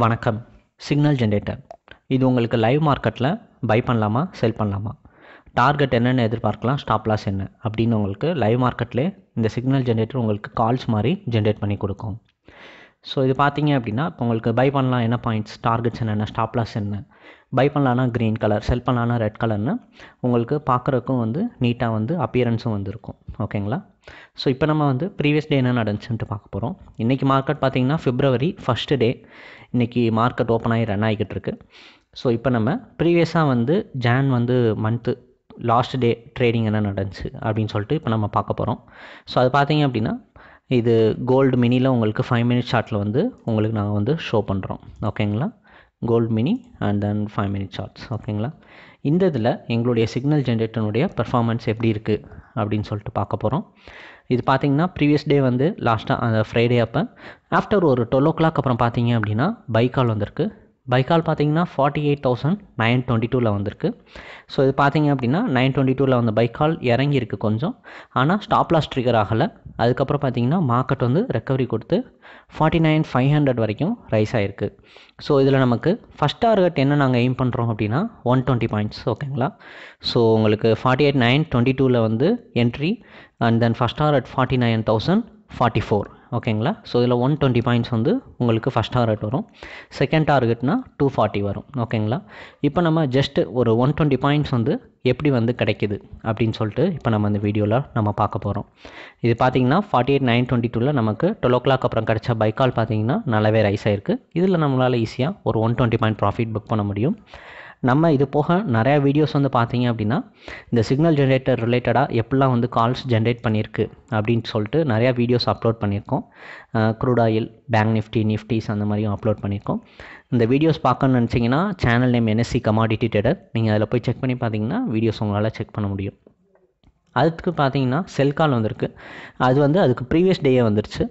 வணக்கம் signal generator இது உங்களுக்கு லைவ் மார்க்கெட்டில் பை பண்ணலாமா செல் பண்ணலாமா டார்கெட் என்னென்னு எதிர்பார்க்கலாம் ஸ்டாப் லாஸ் என்ன அப்படின்னு உங்களுக்கு லைவ் மார்க்கெட்லேயே இந்த சிக்னல் ஜென்ரேட்டர் உங்களுக்கு கால்ஸ் மாதிரி ஜென்ரேட் பண்ணி கொடுக்கும் ஸோ இது பார்த்தீங்க அப்படின்னா இப்போ உங்களுக்கு பை பண்ணலாம் என்ன பாயிண்ட்ஸ் டார்கெட்ஸ் என்னென்ன ஸ்டாப்லாஸ் என்ன பை பண்ணலான்னா க்ரீன் கலர் செல் பண்ணலான்னா ரெட் கலர்னு உங்களுக்கு பார்க்குறக்கும் வந்து நீட்டாக வந்து அப்பியரன்ஸும் வந்துருக்கும் ஓகேங்களா ஸோ இப்போ நம்ம வந்து ப்ரீவியஸ் டே என்ன நடந்துச்சுன்ட்டு பார்க்க போகிறோம் இன்றைக்கி மார்க்கெட் பார்த்திங்கன்னா ஃபிப்ரவரி ஃபஸ்ட்டு டே இன்றைக்கி மார்க்கெட் ஓப்பன் ஆகி ரன் ஆகிக்கிட்டு இருக்கு ஸோ இப்போ நம்ம ப்ரீவியஸாக வந்து ஜான் வந்து மந்த்து லாஸ்ட் டே ட்ரேடிங் என்ன நடந்துச்சு அப்படின்னு சொல்லிட்டு இப்போ நம்ம பார்க்க போகிறோம் ஸோ அது பார்த்தீங்க அப்படின்னா இது கோல்டு மினியில் உங்களுக்கு ஃபைவ் மினிட் சார்ட்டில் வந்து உங்களுக்கு நாங்கள் வந்து ஷோ பண்ணுறோம் ஓகேங்களா gold mini and then five minute charts ஓகேங்களா இந்த இதில் எங்களுடைய சிக்னல் ஜென்ரேட்டனுடைய பெர்ஃபார்மன்ஸ் எப்படி இருக்குது அப்படின்னு சொல்லிட்டு பார்க்க போகிறோம் இது பார்த்திங்கன்னா ப்ரீவியஸ் டே வந்து லாஸ்ட்டாக அந்த ஃப்ரைடே அப்போ ஆஃப்டர் ஒரு டுவெல் ஓ கிளாக் அப்புறம் பார்த்தீங்க அப்படின்னா பைக்கால் வந்திருக்கு பைக்கால் பார்த்தீங்கன்னா forty eight thousand nine twenty டூவில் வந்திருக்கு ஸோ இது பார்த்தீங்க அப்படின்னா நைன் டுவெண்ட்டி டூவில் வந்த பைக்கால் இறங்கியிருக்கு கொஞ்சம் ஆனால் ஸ்டாப் லாஸ் ட்ரிகர் ஆகலை அதுக்கப்புறம் பார்த்தீங்கன்னா மார்க்கெட் வந்து ரெக்கவரி கொடுத்து ஃபார்ட்டி நைன் ஃபைவ் ஹண்ட்ரட் வரைக்கும் ரைஸ் ஆகிருக்கு ஸோ இதில் நமக்கு ஃபஸ்ட் டார்கெட் என்ன நாங்கள் எய்ம் பண்ணுறோம் அப்படின்னா ஒன் டுவெண்ட்டி பாயிண்ட்ஸ் ஓகேங்களா ஸோ உங்களுக்கு ஃபார்ட்டி எயிட் நைன் டுவெண்ட்டி டூவில் வந்து entry and then first target forty nine thousand forty four ஓகேங்களா ஸோ இதில் ஒன் டுவெண்ட்டி பாயிண்ட்ஸ் வந்து உங்களுக்கு ஃபஸ்ட் டார்கெட் வரும் செகண்ட் டார்கெட்னா டூ ஃபார்ட்டி வரும் ஓகேங்களா இப்போ நம்ம ஜஸ்ட்டு ஒரு ஒன் டுவெண்ட்டி பாயிண்ட்ஸ் வந்து எப்படி வந்து கிடைக்கிது அப்படின்னு சொல்லிட்டு இப்போ நம்ம இந்த வீடியோவில் நம்ம பார்க்க போகிறோம் இது பார்த்தீங்கன்னா ஃபார்ட்டி எயிட் நைன் டுவெண்ட்டி டூவில் நமக்கு டுவெல் ஓ கிளாக் அப்புறம் கிடச்ச பைக்கால் பார்த்தீங்கன்னா நல்லாவே ரைஸ் ஆயிருக்கு இதில் நம்மளால் ஈஸியாக ஒரு one twenty point profit book பண்ண முடியும் நம்ம இது போக நிறையா வீடியோஸ் வந்து பார்த்தீங்க அப்படின்னா இந்த சிக்னல் ஜென்ரேட்டர் ரிலேட்டடாக எப்படிலாம் வந்து கால்ஸ் ஜென்ரேட் பண்ணியிருக்கு அப்படின்னு சொல்லிட்டு நிறையா வீடியோஸ் அப்லோட் பண்ணியிருக்கோம் crude oil bank nifty nifties அந்த மாதிரியும் அப்லோட் பண்ணியிருக்கோம் இந்த வீடியோஸ் பார்க்கணுன்னு நினச்சிங்கன்னா channel name NSC commodity trader நீங்கள் அதில் போய் செக் பண்ணி பார்த்தீங்கன்னா வீடியோஸ் உங்களால் செக் பண்ண முடியும் அதுக்கு பார்த்தீங்கன்னா செல் கால் வந்திருக்கு அது வந்து அதுக்கு ப்ரீவியஸ் டேயே வந்துருச்சு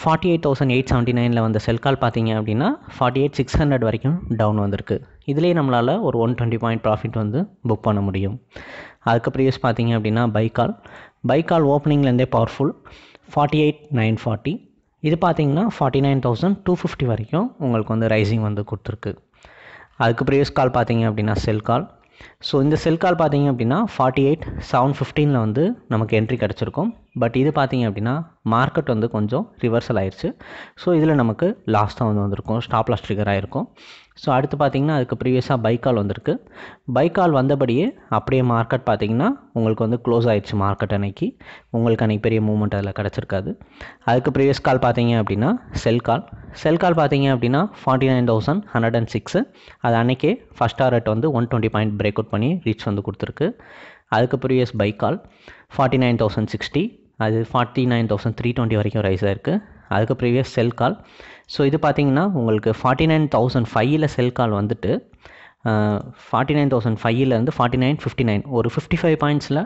forty eight thousand eight seventy நைனில் வந்த செல் கால் பார்த்தீங்க அப்படின்னா ஃபார்ட்டி எயிட் சிக்ஸ் ஹண்ட்ரட் வரைக்கும் டவுன் வந்திருக்கு இதுலேயே நம்மளால் ஒரு ஒன் டுவெண்ட்டி பாயிண்ட் ப்ராஃபிட் வந்து புக் பண்ண முடியும் அதுக்கு ப்ரீவியஸ் பார்த்தீங்க அப்படின்னா பைக்கால் பைக்கால் ஓப்பனிங்லேருந்தே powerful forty eight nine forty இது பார்த்தீங்கன்னா forty nine thousand two fifty வரைக்கும் உங்களுக்கு வந்து ரைசிங் வந்து கொடுத்துருக்கு அதுக்கு ப்ரீவியஸ் கால் பார்த்தீங்க அப்படின்னா செல் கால் ஸோ இந்த செல் கால் பார்த்தீங்க அப்படின்னா ஃபார்ட்டி எயிட் செவன் ஃபிஃப்டீனில் வந்து நமக்கு என்ட்ரி கிடச்சிருக்கும் பட் இது பார்த்தீங்க அப்படின்னா மார்க்கெட் வந்து கொஞ்சம் ரிவர்சல் ஆயிடுச்சு ஸோ இதில் நமக்கு லாஸ் தான் வந்து வந்திருக்கும் ஸ்டாப் லாஸ் ட்ரிகர் ஆகிருக்கும் ஸோ அடுத்து பார்த்தீங்கன்னா அதுக்கு ப்ரீவியஸாக பைக்கால் வந்திருக்கு பைக்கால் வந்தபடியே அப்படியே மார்க்கெட் பார்த்திங்கன்னா உங்களுக்கு வந்து க்ளோஸ் ஆகிடுச்சு மார்க்கெட் அன்னைக்கு உங்களுக்கு அன்றைக்கி பெரிய மூமெண்ட் அதில் கிடச்சிருக்காது அதுக்கு ப்ரீவியஸ் கால் பார்த்தீங்க அப்படின்னா செல் கால் செல் கால் பார்த்தீங்க அப்படின்னா forty nine thousand hundred and six அது அன்றைக்கே ஃபஸ்ட் டார்கெட் வந்து one twenty point break out பண்ணி ரீச் வந்து கொடுத்துருக்கு அதுக்கு previous call forty nine thousand sixty அது forty nine thousand three twenty வரைக்கும் ரைஸ் ஆயிருக்கு அதுக்கு ப்ரீவியஸ் செல் கால் ஸோ இது பார்த்தீங்கன்னா உங்களுக்கு ஃபார்ட்டி நைன் தௌசண்ட் ஃபைவ்ல செல் கால் வந்துட்டு ஃபார்ட்டி நைன் தௌசண்ட் ஃபைவ்லேருந்து ஃபார்ட்டி நைன் ஃபிஃப்டி நைன் ஒரு ஃபிஃப்டி ஃபைவ் பாயிண்ட்ஸில்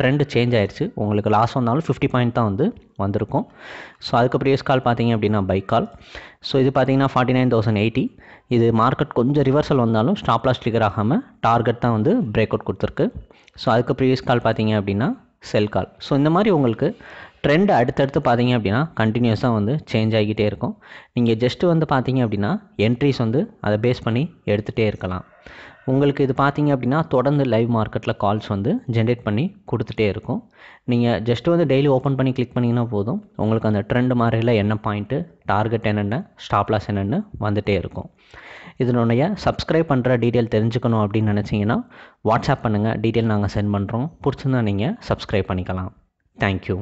ட்ரெண்டு சேஞ்ச் ஆயிடுச்சு உங்களுக்கு லாஸ் வந்தாலும் ஃபிஃப்டி பாயிண்ட் தான் வந்து வந்திருக்கும் ஸோ அதுக்கு ப்ரீவியஸ் கால் பார்த்தீங்க அப்படின்னா பைக் கால் ஸோ இது பார்த்தீங்கன்னா ஃபார்ட்டி நைன் தௌசண்ட் எயிட்டி இது மார்க்கெட் கொஞ்சம் ரிவர்சல் வந்தாலும் ஸ்டாப் லாஸ் ட்ரிகர் ஆகாமல் டார்கெட் தான் வந்து பிரேக் அவுட் கொடுத்துருக்கு ஸோ அதுக்கு ப்ரீவியஸ் கால் பார்த்தீங்க அப்படின்னா செல் கால் ஸோ இந்த மாதிரி உங்களுக்கு ட்ரெண்ட் அடுத்தடுத்து பார்த்தீங்க அப்படின்னா கண்டினியூஸாக வந்து சேஞ்ச் ஆகிக்கிட்டே இருக்கும் நீங்கள் ஜஸ்ட்டு வந்து பார்த்தீங்க அப்படின்னா என்ட்ரிஸ் வந்து அதை பேஸ் பண்ணி எடுத்துகிட்டே இருக்கலாம் உங்களுக்கு இது பார்த்தீங்க அப்படின்னா தொடர்ந்து லைவ் மார்க்கெட்டில் கால்ஸ் வந்து ஜென்ரேட் பண்ணி கொடுத்துட்டே இருக்கும் நீங்கள் ஜஸ்ட் வந்து டெய்லி ஓப்பன் பண்ணி கிளிக் பண்ணிங்கன்னா போதும் உங்களுக்கு அந்த ட்ரெண்ட் மாதிரியில் என்ன பாயிண்ட்டு டார்கெட் என்னென்ன ஸ்டாப்லாஸ் என்னென்னு வந்துகிட்டே இருக்கும் இதனுடைய சப்ஸ்கிரைப் பண்ணுற டீட்டெயில் தெரிஞ்சுக்கணும் அப்படின்னு நினச்சிங்கன்னா வாட்ஸ்அப் பண்ணுங்கள் டீட்டெயில் நாங்கள் சென்ட் பண்ணுறோம் பிடிச்சிருந்தால் நீங்கள் சப்ஸ்கிரைப் பண்ணிக்கலாம் தேங்க்யூ